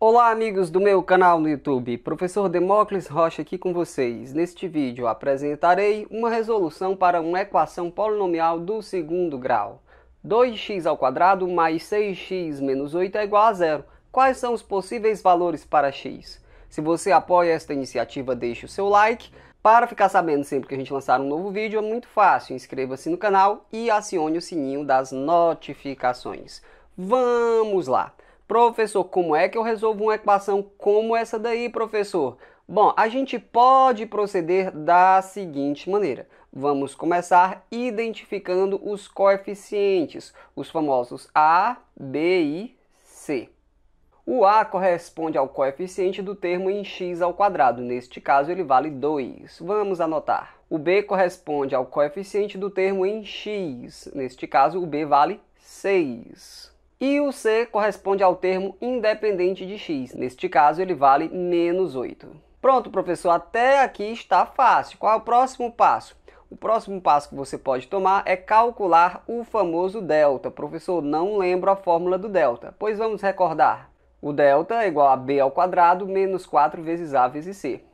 Olá amigos do meu canal no YouTube, professor Demócles Rocha aqui com vocês. Neste vídeo apresentarei uma resolução para uma equação polinomial do segundo grau. 2x ao quadrado mais 6x menos 8 é igual a zero. Quais são os possíveis valores para x? Se você apoia esta iniciativa, deixe o seu like. Para ficar sabendo sempre que a gente lançar um novo vídeo, é muito fácil. Inscreva-se no canal e acione o sininho das notificações. Vamos lá! Professor, como é que eu resolvo uma equação como essa daí, professor? Bom, a gente pode proceder da seguinte maneira. Vamos começar identificando os coeficientes, os famosos A, B e C. O A corresponde ao coeficiente do termo em x ao quadrado, neste caso ele vale 2. Vamos anotar. O B corresponde ao coeficiente do termo em x, neste caso o B vale 6 e o C corresponde ao termo independente de x. Neste caso, ele vale menos 8. Pronto, professor, até aqui está fácil. Qual é o próximo passo? O próximo passo que você pode tomar é calcular o famoso delta. Professor, não lembro a fórmula do delta, pois vamos recordar. O delta é igual a b ao quadrado menos 4 vezes a vezes c.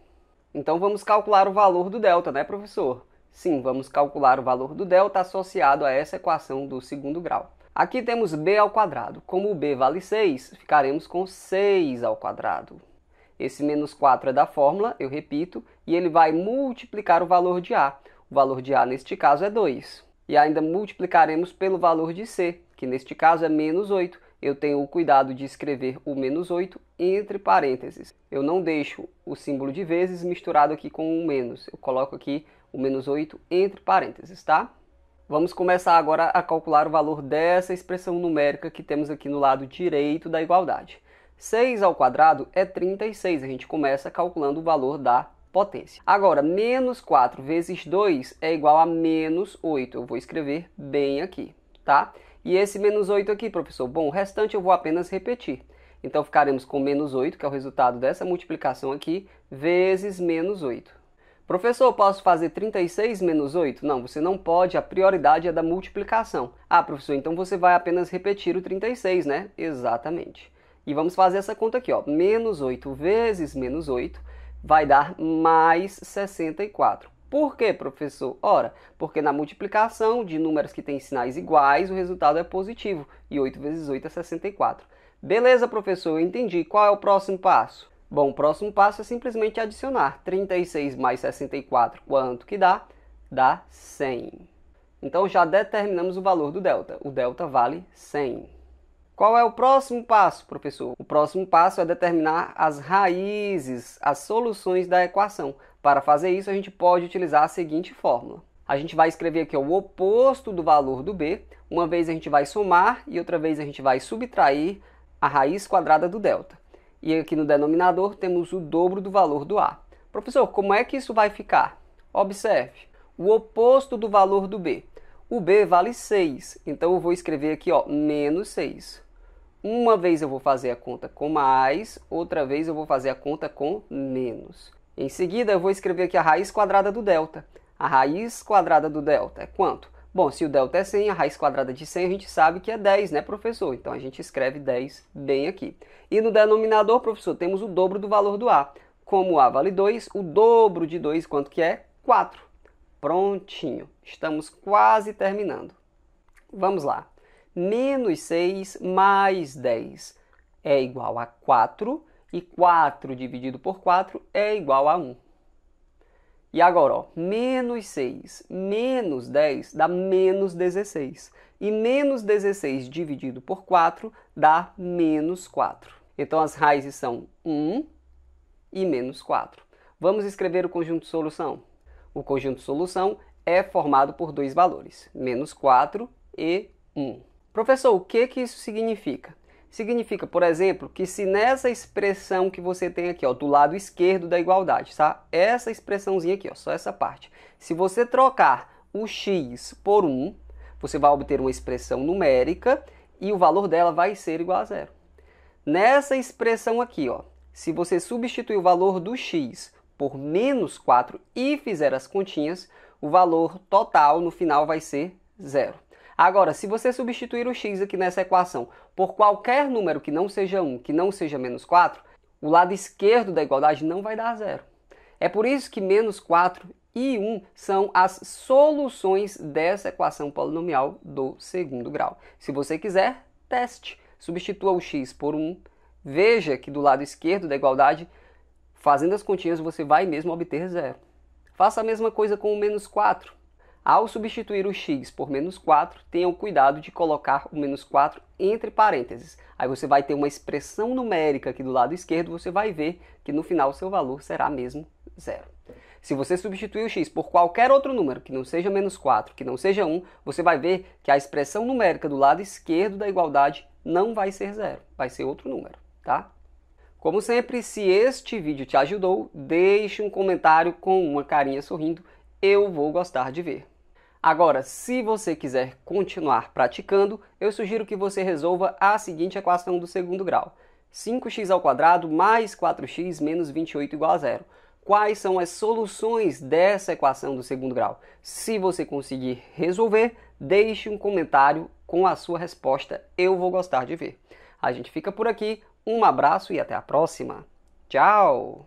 Então vamos calcular o valor do delta, né, professor? Sim, vamos calcular o valor do delta associado a essa equação do segundo grau. Aqui temos b ao quadrado. Como o b vale 6, ficaremos com 6 ao quadrado. Esse menos 4 é da fórmula, eu repito, e ele vai multiplicar o valor de a. O valor de a neste caso é 2. E ainda multiplicaremos pelo valor de c, que neste caso é menos 8. Eu tenho o cuidado de escrever o menos 8 entre parênteses. Eu não deixo o símbolo de vezes misturado aqui com o menos. Eu coloco aqui o menos 8 entre parênteses, tá? Vamos começar agora a calcular o valor dessa expressão numérica que temos aqui no lado direito da igualdade. 6 ao quadrado é 36, a gente começa calculando o valor da potência. Agora, menos 4 vezes 2 é igual a menos 8, eu vou escrever bem aqui, tá? E esse menos 8 aqui, professor? Bom, o restante eu vou apenas repetir. Então, ficaremos com menos 8, que é o resultado dessa multiplicação aqui, vezes menos 8. Professor, posso fazer 36 menos 8? Não, você não pode, a prioridade é da multiplicação. Ah, professor, então você vai apenas repetir o 36, né? Exatamente. E vamos fazer essa conta aqui, ó. Menos 8 vezes menos 8 vai dar mais 64. Por quê, professor? Ora, porque na multiplicação de números que têm sinais iguais, o resultado é positivo. E 8 vezes 8 é 64. Beleza, professor, eu entendi. Qual é o próximo passo? Bom, o próximo passo é simplesmente adicionar 36 mais 64, quanto que dá? Dá 100. Então já determinamos o valor do delta. O delta vale 100. Qual é o próximo passo, professor? O próximo passo é determinar as raízes, as soluções da equação. Para fazer isso, a gente pode utilizar a seguinte fórmula. A gente vai escrever aqui o oposto do valor do b. Uma vez a gente vai somar e outra vez a gente vai subtrair a raiz quadrada do delta. E aqui no denominador temos o dobro do valor do A. Professor, como é que isso vai ficar? Observe, o oposto do valor do B. O B vale 6, então eu vou escrever aqui, ó, menos 6. Uma vez eu vou fazer a conta com mais, outra vez eu vou fazer a conta com menos. Em seguida, eu vou escrever aqui a raiz quadrada do delta. A raiz quadrada do delta é quanto? Bom, se o delta é 100, a raiz quadrada de 100 a gente sabe que é 10, né, professor? Então a gente escreve 10 bem aqui. E no denominador, professor, temos o dobro do valor do A. Como A vale 2, o dobro de 2 quanto que é? 4. Prontinho. Estamos quase terminando. Vamos lá. Menos 6 mais 10 é igual a 4 e 4 dividido por 4 é igual a 1. E agora, ó, menos 6 menos 10 dá menos 16. E menos 16 dividido por 4 dá menos 4. Então as raízes são 1 e menos 4. Vamos escrever o conjunto solução. O conjunto solução é formado por dois valores, menos 4 e 1. Professor, o que, que isso significa? Significa, por exemplo, que se nessa expressão que você tem aqui, ó, do lado esquerdo da igualdade, tá? Essa expressãozinha aqui, ó, só essa parte. Se você trocar o x por 1, você vai obter uma expressão numérica e o valor dela vai ser igual a zero. Nessa expressão aqui, ó, se você substituir o valor do x por menos 4 e fizer as continhas, o valor total no final vai ser zero. Agora, se você substituir o x aqui nessa equação por qualquer número que não seja 1, que não seja menos 4, o lado esquerdo da igualdade não vai dar zero. É por isso que menos 4 e 1 são as soluções dessa equação polinomial do segundo grau. Se você quiser, teste. Substitua o x por 1. Veja que do lado esquerdo da igualdade, fazendo as continhas, você vai mesmo obter zero. Faça a mesma coisa com o menos 4. Ao substituir o x por menos 4, tenham cuidado de colocar o menos 4 entre parênteses. Aí você vai ter uma expressão numérica aqui do lado esquerdo, você vai ver que no final o seu valor será mesmo zero. Se você substituir o x por qualquer outro número que não seja menos 4, que não seja 1, você vai ver que a expressão numérica do lado esquerdo da igualdade não vai ser zero, vai ser outro número, tá? Como sempre, se este vídeo te ajudou, deixe um comentário com uma carinha sorrindo, eu vou gostar de ver. Agora, se você quiser continuar praticando, eu sugiro que você resolva a seguinte equação do segundo grau. 5x ao quadrado mais 4x menos 28 igual a zero. Quais são as soluções dessa equação do segundo grau? Se você conseguir resolver, deixe um comentário com a sua resposta. Eu vou gostar de ver. A gente fica por aqui. Um abraço e até a próxima. Tchau!